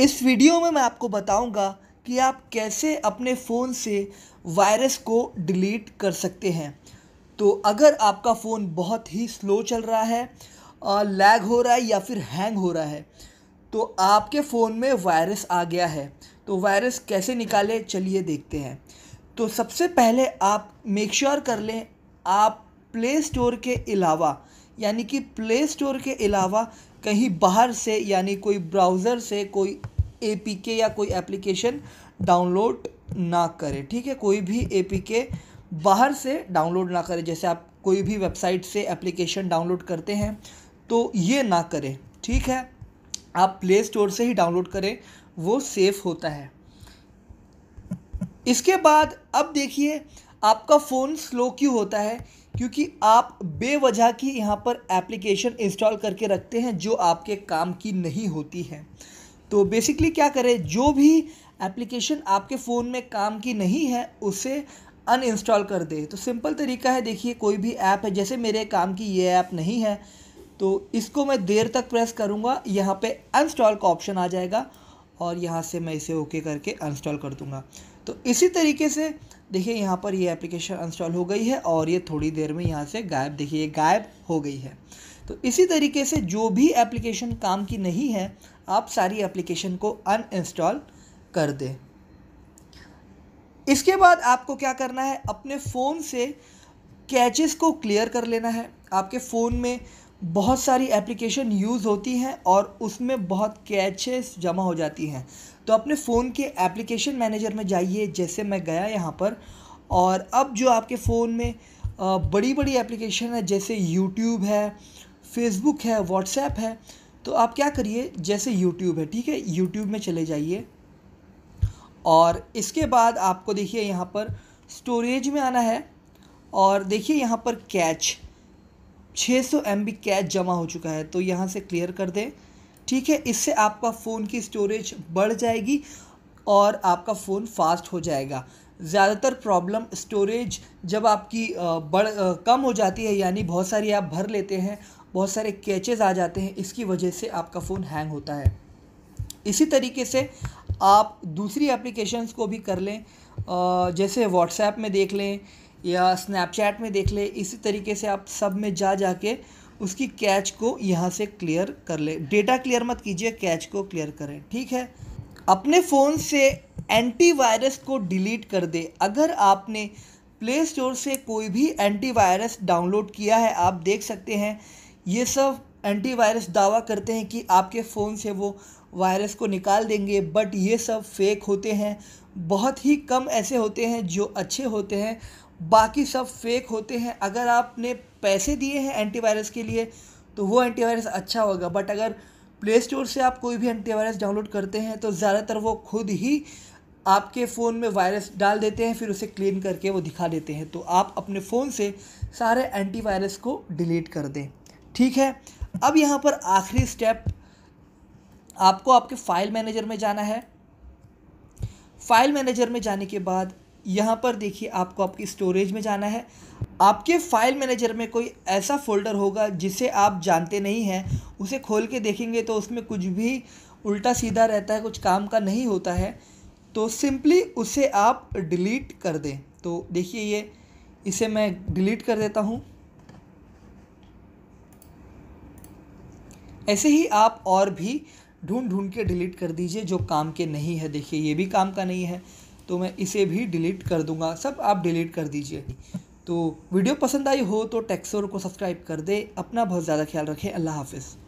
इस वीडियो में मैं आपको बताऊंगा कि आप कैसे अपने फ़ोन से वायरस को डिलीट कर सकते हैं तो अगर आपका फ़ोन बहुत ही स्लो चल रहा है लैग हो रहा है या फिर हैंग हो रहा है तो आपके फ़ोन में वायरस आ गया है तो वायरस कैसे निकाले चलिए देखते हैं तो सबसे पहले आप मेक श्योर sure कर लें आप प्ले स्टोर के अलावा यानी कि प्ले स्टोर के अलावा कहीं बाहर से यानी कोई ब्राउज़र से कोई एपीके या कोई एप्लीकेशन डाउनलोड ना करें ठीक है कोई भी एपीके बाहर से डाउनलोड ना करें जैसे आप कोई भी वेबसाइट से एप्लीकेशन डाउनलोड करते हैं तो ये ना करें ठीक है आप प्ले स्टोर से ही डाउनलोड करें वो सेफ़ होता है इसके बाद अब देखिए आपका फ़ोन स्लो क्यों होता है क्योंकि आप बेवजह की यहाँ पर एप्लीकेशन इंस्टॉल करके रखते हैं जो आपके काम की नहीं होती है तो बेसिकली क्या करें जो भी एप्लीकेशन आपके फ़ोन में काम की नहीं है उसे अनइंस्टॉल कर दे तो सिंपल तरीका है देखिए कोई भी ऐप है जैसे मेरे काम की ये ऐप नहीं है तो इसको मैं देर तक प्रेस करूँगा यहाँ पे अनस्टॉल का ऑप्शन आ जाएगा और यहाँ से मैं इसे ओके करके अनस्टॉल कर दूँगा तो इसी तरीके से देखिए यहाँ पर ये एप्लीकेशन इंस्टॉल हो गई है और ये थोड़ी देर में यहाँ से गायब देखिए गायब हो गई है तो इसी तरीके से जो भी एप्लीकेशन काम की नहीं है आप सारी एप्लीकेशन को अनइंस्टॉल कर दें इसके बाद आपको क्या करना है अपने फ़ोन से कैचेस को क्लियर कर लेना है आपके फ़ोन में बहुत सारी एप्लीकेशन यूज़ होती हैं और उसमें बहुत कैचेस जमा हो जाती हैं तो अपने फ़ोन के एप्लीकेशन मैनेजर में जाइए जैसे मैं गया यहाँ पर और अब जो आपके फ़ोन में बड़ी बड़ी एप्लीकेशन है जैसे यूट्यूब है फेसबुक है व्हाट्सएप है तो आप क्या करिए जैसे यूट्यूब है ठीक है यूट्यूब में चले जाइए और इसके बाद आपको देखिए यहाँ पर स्टोरेज में आना है और देखिए यहाँ पर कैच 600 सौ कैश जमा हो चुका है तो यहाँ से क्लियर कर दें ठीक है इससे आपका फ़ोन की स्टोरेज बढ़ जाएगी और आपका फ़ोन फास्ट हो जाएगा ज़्यादातर प्रॉब्लम स्टोरेज जब आपकी बढ़ कम हो जाती है यानी बहुत सारी आप भर लेते हैं बहुत सारे कैचेज़ आ जाते हैं इसकी वजह से आपका फ़ोन हैंग होता है इसी तरीके से आप दूसरी एप्लीकेशंस को भी कर लें जैसे व्हाट्सएप में देख लें या स्नैपचैट में देख ले इसी तरीके से आप सब में जा जा के उसकी कैच को यहाँ से क्लियर कर ले डेटा क्लियर मत कीजिए कैच को क्लियर करें ठीक है अपने फ़ोन से एंटीवायरस को डिलीट कर दे अगर आपने प्ले स्टोर से कोई भी एंटीवायरस डाउनलोड किया है आप देख सकते हैं ये सब एंटीवायरस दावा करते हैं कि आपके फ़ोन से वो वायरस को निकाल देंगे बट ये सब फेक होते हैं बहुत ही कम ऐसे होते हैं जो अच्छे होते हैं बाकी सब फेक होते हैं अगर आपने पैसे दिए हैं एंटीवायरस के लिए तो वो एंटीवायरस अच्छा होगा बट अगर प्ले स्टोर से आप कोई भी एंटीवायरस डाउनलोड करते हैं तो ज़्यादातर वो खुद ही आपके फ़ोन में वायरस डाल देते हैं फिर उसे क्लीन करके वो दिखा देते हैं तो आप अपने फ़ोन से सारे एंटीवायरस को डिलीट कर दें ठीक है अब यहाँ पर आखिरी स्टेप आपको आपके फाइल मैनेजर में जाना है फाइल मैनेजर में जाने के बाद यहाँ पर देखिए आपको आपकी स्टोरेज में जाना है आपके फाइल मैनेजर में कोई ऐसा फ़ोल्डर होगा जिसे आप जानते नहीं हैं उसे खोल के देखेंगे तो उसमें कुछ भी उल्टा सीधा रहता है कुछ काम का नहीं होता है तो सिंपली उसे आप डिलीट कर दें तो देखिए ये इसे मैं डिलीट कर देता हूँ ऐसे ही आप और भी ढूंढ ढूंढ के डिलीट कर दीजिए जो काम के नहीं है देखिए ये भी काम का नहीं है तो मैं इसे भी डिलीट कर दूंगा सब आप डिलीट कर दीजिए तो वीडियो पसंद आई हो तो टेक्सोर को सब्सक्राइब कर दे अपना बहुत ज़्यादा ख्याल रखें अल्लाह हाफिज़